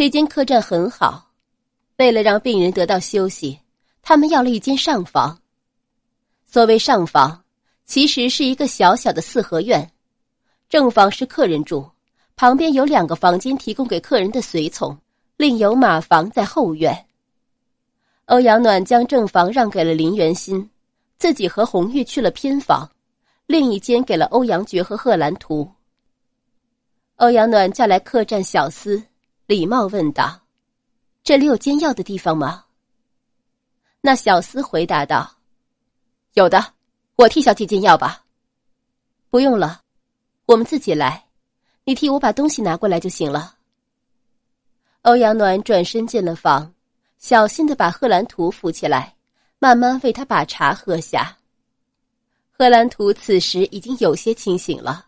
这间客栈很好，为了让病人得到休息，他们要了一间上房。所谓上房，其实是一个小小的四合院，正房是客人住，旁边有两个房间提供给客人的随从，另有马房在后院。欧阳暖将正房让给了林元心，自己和红玉去了偏房，另一间给了欧阳珏和贺兰图。欧阳暖叫来客栈小厮。礼貌问道：“这里有煎药的地方吗？”那小厮回答道：“有的，我替小姐煎药吧。”“不用了，我们自己来，你替我把东西拿过来就行了。”欧阳暖转身进了房，小心的把贺兰图扶起来，慢慢为他把茶喝下。贺兰图此时已经有些清醒了，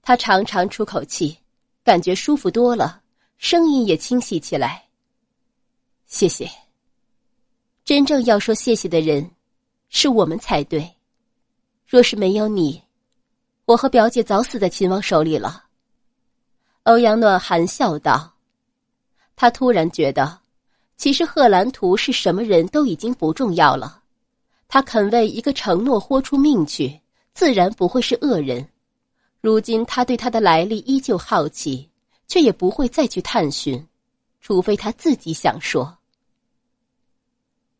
他长长出口气，感觉舒服多了。声音也清晰起来。谢谢。真正要说谢谢的人，是我们才对。若是没有你，我和表姐早死在秦王手里了。欧阳暖含笑道，他突然觉得，其实贺兰图是什么人都已经不重要了。他肯为一个承诺豁出命去，自然不会是恶人。如今他对他的来历依旧好奇。却也不会再去探寻，除非他自己想说。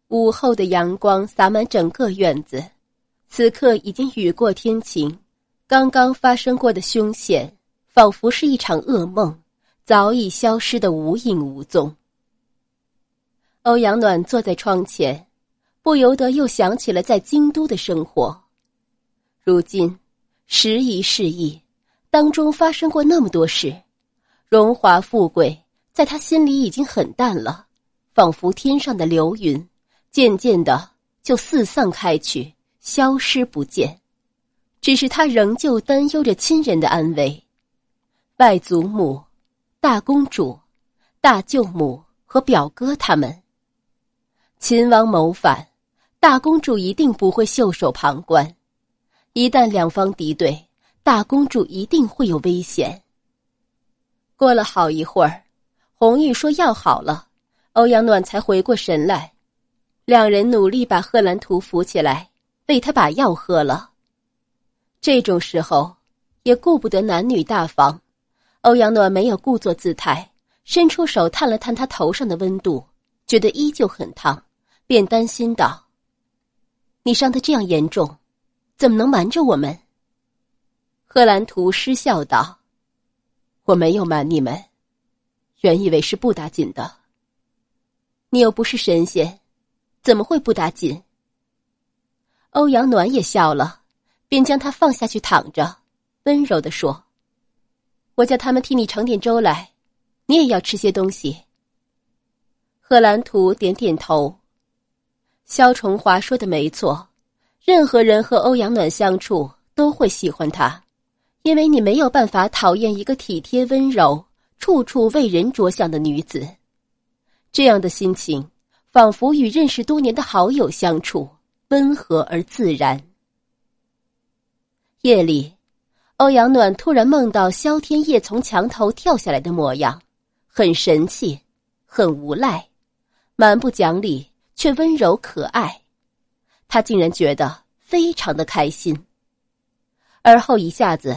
午后的阳光洒满整个院子，此刻已经雨过天晴。刚刚发生过的凶险，仿佛是一场噩梦，早已消失的无影无踪。欧阳暖坐在窗前，不由得又想起了在京都的生活。如今，时移世易，当中发生过那么多事。荣华富贵在他心里已经很淡了，仿佛天上的流云，渐渐的就四散开去，消失不见。只是他仍旧担忧着亲人的安危，外祖母、大公主、大舅母和表哥他们。秦王谋反，大公主一定不会袖手旁观。一旦两方敌对，大公主一定会有危险。过了好一会儿，红玉说药好了，欧阳暖才回过神来。两人努力把贺兰图扶起来，喂他把药喝了。这种时候，也顾不得男女大防，欧阳暖没有故作姿态，伸出手探了探他头上的温度，觉得依旧很烫，便担心道：“你伤的这样严重，怎么能瞒着我们？”贺兰图失笑道。我没有瞒你们，原以为是不打紧的。你又不是神仙，怎么会不打紧？欧阳暖也笑了，便将他放下去躺着，温柔的说：“我叫他们替你盛点粥来，你也要吃些东西。”贺兰图点点头。萧崇华说的没错，任何人和欧阳暖相处都会喜欢他。因为你没有办法讨厌一个体贴温柔、处处为人着想的女子，这样的心情仿佛与认识多年的好友相处，温和而自然。夜里，欧阳暖突然梦到萧天夜从墙头跳下来的模样，很神气，很无赖，蛮不讲理却温柔可爱，他竟然觉得非常的开心。而后一下子，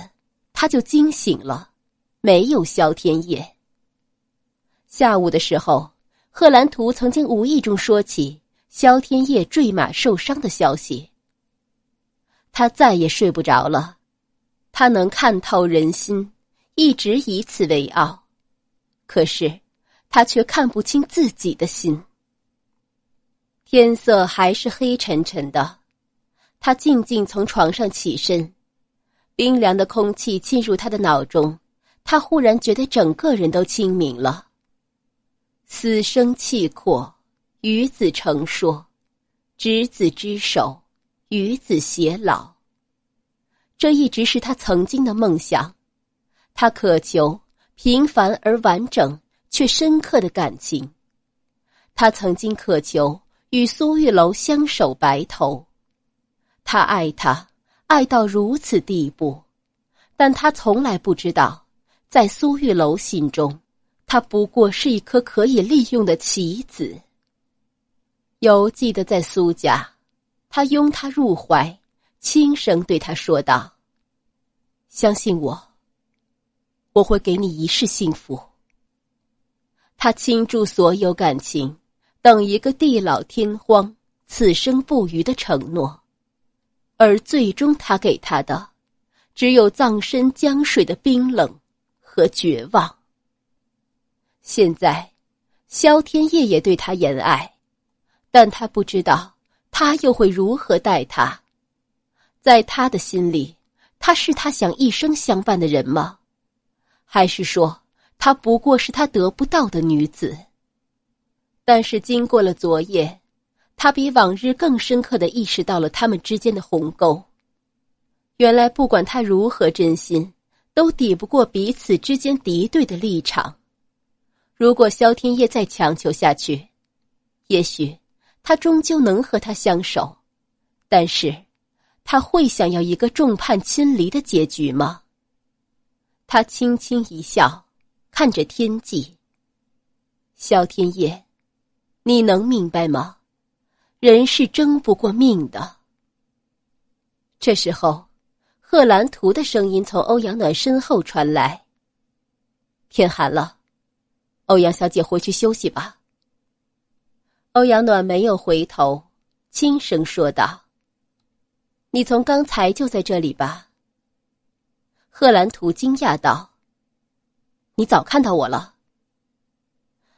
他就惊醒了。没有萧天业。下午的时候，贺兰图曾经无意中说起萧天业坠马受伤的消息。他再也睡不着了。他能看透人心，一直以此为傲，可是他却看不清自己的心。天色还是黑沉沉的，他静静从床上起身。冰凉的空气进入他的脑中，他忽然觉得整个人都清明了。死生契阔，与子成说，执子之手，与子偕老。这一直是他曾经的梦想，他渴求平凡而完整却深刻的感情。他曾经渴求与苏玉楼相守白头，他爱他。爱到如此地步，但他从来不知道，在苏玉楼心中，他不过是一颗可以利用的棋子。犹记得在苏家，他拥她入怀，轻声对她说道：“相信我，我会给你一世幸福。”他倾注所有感情，等一个地老天荒、此生不渝的承诺。而最终，他给他的，只有葬身江水的冰冷和绝望。现在，萧天夜也对他言爱，但他不知道他又会如何待他。在他的心里，他是他想一生相伴的人吗？还是说，他不过是他得不到的女子？但是，经过了昨夜。他比往日更深刻的意识到了他们之间的鸿沟。原来，不管他如何真心，都抵不过彼此之间敌对的立场。如果萧天夜再强求下去，也许他终究能和他相守。但是，他会想要一个众叛亲离的结局吗？他轻轻一笑，看着天际。萧天夜，你能明白吗？人是争不过命的。这时候，贺兰图的声音从欧阳暖身后传来：“天寒了，欧阳小姐回去休息吧。”欧阳暖没有回头，轻声说道：“你从刚才就在这里吧。”贺兰图惊讶道：“你早看到我了。”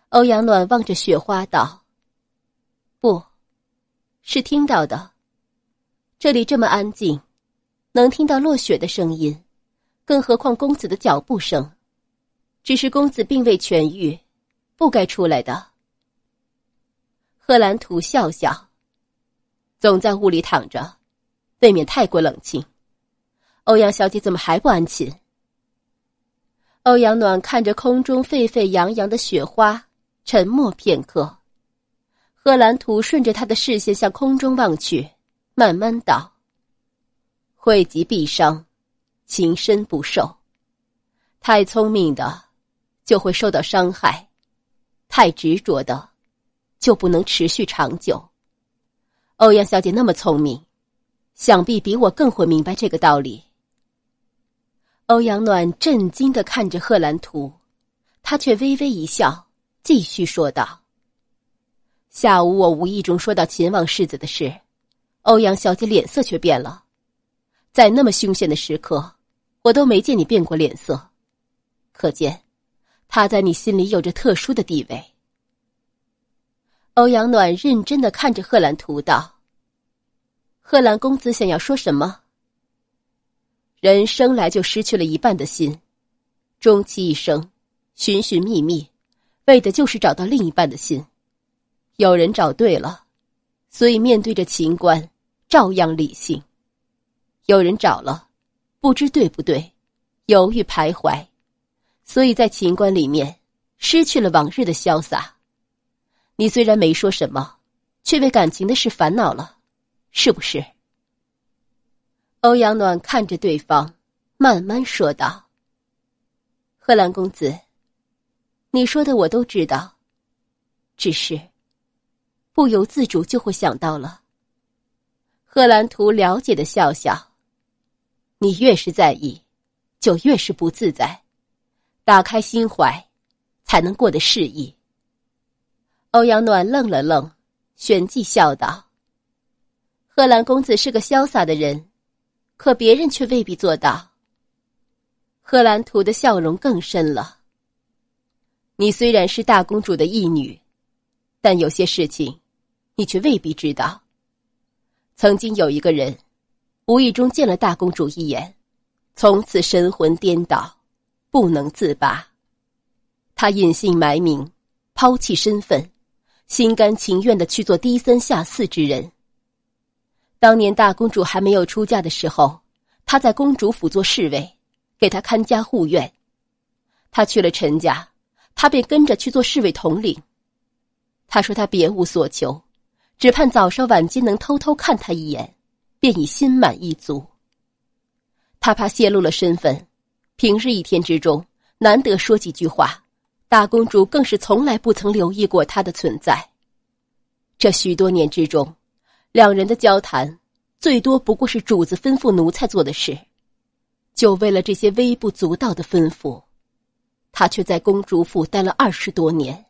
欧阳暖望着雪花道：“不。”是听到的，这里这么安静，能听到落雪的声音，更何况公子的脚步声。只是公子并未痊愈，不该出来的。贺兰图笑笑，总在屋里躺着，未免太过冷清。欧阳小姐怎么还不安寝？欧阳暖看着空中沸沸扬扬的雪花，沉默片刻。贺兰图顺着他的视线向空中望去，慢慢道：“惠及必伤，情深不寿。太聪明的就会受到伤害，太执着的就不能持续长久。欧阳小姐那么聪明，想必比我更会明白这个道理。”欧阳暖震惊的看着贺兰图，他却微微一笑，继续说道。下午，我无意中说到秦王世子的事，欧阳小姐脸色却变了。在那么凶险的时刻，我都没见你变过脸色，可见他在你心里有着特殊的地位。欧阳暖认真的看着贺兰图道：“贺兰公子想要说什么？人生来就失去了一半的心，终其一生，寻寻觅觅，为的就是找到另一半的心。”有人找对了，所以面对着秦关，照样理性；有人找了，不知对不对，犹豫徘徊，所以在秦关里面失去了往日的潇洒。你虽然没说什么，却被感情的事烦恼了，是不是？欧阳暖看着对方，慢慢说道：“贺兰公子，你说的我都知道，只是……”不由自主就会想到了。贺兰图了解的笑笑，你越是在意，就越是不自在。打开心怀，才能过得适宜。欧阳暖愣了愣，旋即笑道：“贺兰公子是个潇洒的人，可别人却未必做到。”贺兰图的笑容更深了。你虽然是大公主的义女，但有些事情。你却未必知道，曾经有一个人，无意中见了大公主一眼，从此神魂颠倒，不能自拔。他隐姓埋名，抛弃身份，心甘情愿的去做低三下四之人。当年大公主还没有出嫁的时候，他在公主府做侍卫，给她看家护院。他去了陈家，他便跟着去做侍卫统领。他说他别无所求。只盼早上、晚间能偷偷看他一眼，便已心满意足。他怕泄露了身份，平日一天之中难得说几句话，大公主更是从来不曾留意过他的存在。这许多年之中，两人的交谈最多不过是主子吩咐奴才做的事，就为了这些微不足道的吩咐，他却在公主府待了二十多年。